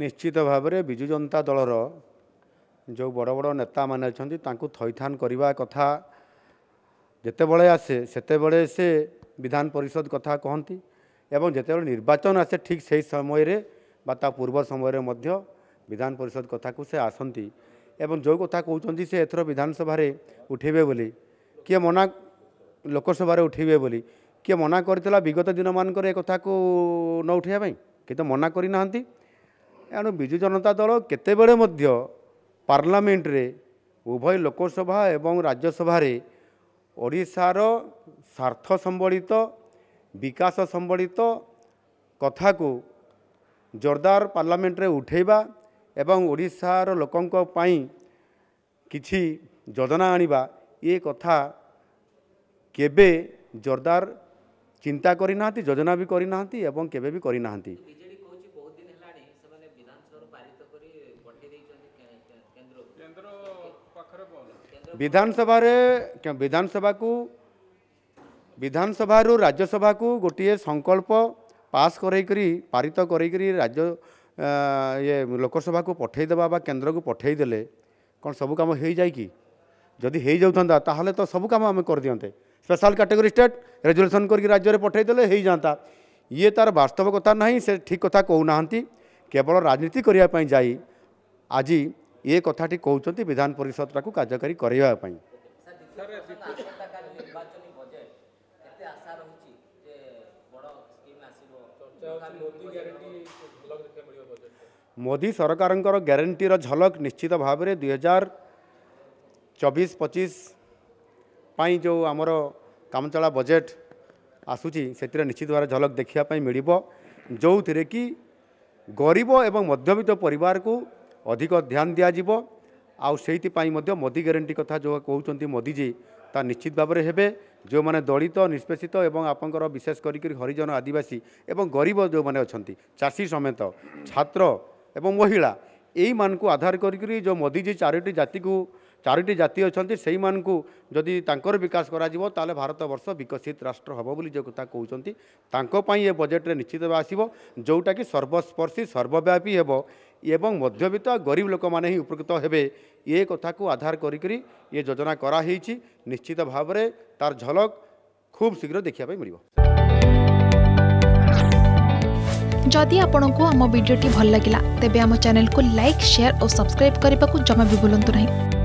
ନିଶ୍ଚିତ ଭାବରେ ବିଜୁ ଜନତା ଦଳର ଯେଉଁ ବଡ଼ ବଡ଼ ନେତାମାନେ ଅଛନ୍ତି ତାଙ୍କୁ ଥଇଥାନ କରିବା କଥା ଯେତେବେଳେ ଆସେ ସେତେବେଳେ ସେ ବିଧାନ ପରିଷଦ କଥା କହନ୍ତି ଏବଂ ଯେତେବେଳେ ନିର୍ବାଚନ ଆସେ ଠିକ୍ ସେହି ସମୟରେ ବା ତା ପୂର୍ବ ସମୟରେ ମଧ୍ୟ ବିଧାନ ପରିଷଦ କଥାକୁ ସେ ଆସନ୍ତି ଏବଂ ଯେଉଁ କଥା କହୁଛନ୍ତି ସେ ଏଥର ବିଧାନସଭାରେ ଉଠେଇବେ ବୋଲି କିଏ ମନା ଲୋକସଭାରେ ଉଠେଇବେ ବୋଲି କିଏ ମନା କରିଥିଲା ବିଗତ ଦିନମାନଙ୍କରେ ଏ କଥାକୁ ନ ଉଠେଇବା ପାଇଁ କିନ୍ତୁ ମନା କରିନାହାନ୍ତି ଏଣୁ ବିଜୁ ଜନତା ଦଳ କେତେବେଳେ ମଧ୍ୟ ପାର୍ଲାମେଣ୍ଟରେ ଉଭୟ ଲୋକସଭା ଏବଂ ରାଜ୍ୟସଭାରେ ଓଡ଼ିଶାର ସ୍ୱାର୍ଥ ସମ୍ବଳିତ ବିକାଶ ସମ୍ବଳିତ କଥାକୁ ଜୋରଦାର ପାର୍ଲାମେଣ୍ଟରେ ଉଠାଇବା ଏବଂ ଓଡ଼ିଶାର ଲୋକଙ୍କ ପାଇଁ କିଛି ଯୋଜନା ଆଣିବା ଏ କଥା କେବେ ଜୋରଦାର ଚିନ୍ତା କରିନାହାନ୍ତି ଯୋଜନା ବି କରିନାହାନ୍ତି ଏବଂ କେବେ ବି କରିନାହାନ୍ତି विधानसभा विधानसभा को विधानसभा राज्यसभा को गोटे संकल्प पास करी पारित करी राज्य ये लोकसभा को पठेदे केन्द्र को पठेदे कौन सब कम हो जदि हो जाता तो सब कम आम कर दिंते स्पेशल कैटेगरी स्टेट रेजुलेसन कर राज्य में पठेदे जाता ये तार वास्तव कथा ना से ठीक कथा कहना केवल राजनीति करने जाई आज ये कथाटी कौन विधान परिषद टाक कार्यकारी कर मोदी सरकार ग्यारंटी झलक निश्चित भाव में दुई हजार चबीस पचिश जो आमर कामचला बजेट आसूरी से निश्चित भाव झलक देखापी मिल जो थी कि ଗରିବ ଏବଂ ମଧ୍ୟବିତ୍ତ ପରିବାରକୁ ଅଧିକ ଧ୍ୟାନ ଦିଆଯିବ ଆଉ ସେଇଥିପାଇଁ ମଧ୍ୟ ମୋଦି ଗ୍ୟାରେଣ୍ଟି କଥା ଯେଉଁ କହୁଛନ୍ତି ମୋଦିଜୀ ତା ନିଶ୍ଚିତ ଭାବରେ ହେବେ ଯେଉଁମାନେ ଦଳିତ ନିଷ୍ପେଷିତ ଏବଂ ଆପଣଙ୍କର ବିଶେଷ କରିକି ହରିଜନ ଆଦିବାସୀ ଏବଂ ଗରିବ ଯେଉଁମାନେ ଅଛନ୍ତି ଚାଷୀ ସମେତ ଛାତ୍ର ଏବଂ ମହିଳା ଏଇମାନଙ୍କୁ ଆଧାର କରିକି ଯେଉଁ ମୋଦିଜୀ ଚାରୋଟି ଜାତିକୁ ଚାରୋଟି ଜାତି ଅଛନ୍ତି ସେଇମାନଙ୍କୁ ଯଦି ତାଙ୍କର ବିକାଶ କରାଯିବ ତାହେଲେ ଭାରତବର୍ଷ ବିକଶିତ ରାଷ୍ଟ୍ର ହେବ ବୋଲି ଯେଉଁ କଥା କହୁଛନ୍ତି ତାଙ୍କ ପାଇଁ ଏ ବଜେଟ୍ରେ ନିଶ୍ଚିତ ଭାବେ ଆସିବ ଯେଉଁଟାକି ସର୍ବସ୍ପର୍ଶୀ ସର୍ବବ୍ୟାପୀ ହେବ ଏବଂ ମଧ୍ୟବିତ୍ତ ଗରିବ ଲୋକମାନେ ହିଁ ଉପକୃତ ହେବେ ଏ କଥାକୁ ଆଧାର କରିକରି ଏ ଯୋଜନା କରାହେଇଛି ନିଶ୍ଚିତ ଭାବରେ ତାର ଝଲକ ଖୁବ୍ ଶୀଘ୍ର ଦେଖିବା ପାଇଁ ମିଳିବ ଯଦି ଆପଣଙ୍କୁ ଆମ ଭିଡ଼ିଓଟି ଭଲ ଲାଗିଲା ତେବେ ଆମ ଚ୍ୟାନେଲକୁ ଲାଇକ୍ ସେୟାର ଓ ସବସ୍କ୍ରାଇବ୍ କରିବାକୁ ଜମା ବି ଭୁଲନ୍ତୁ ନାହିଁ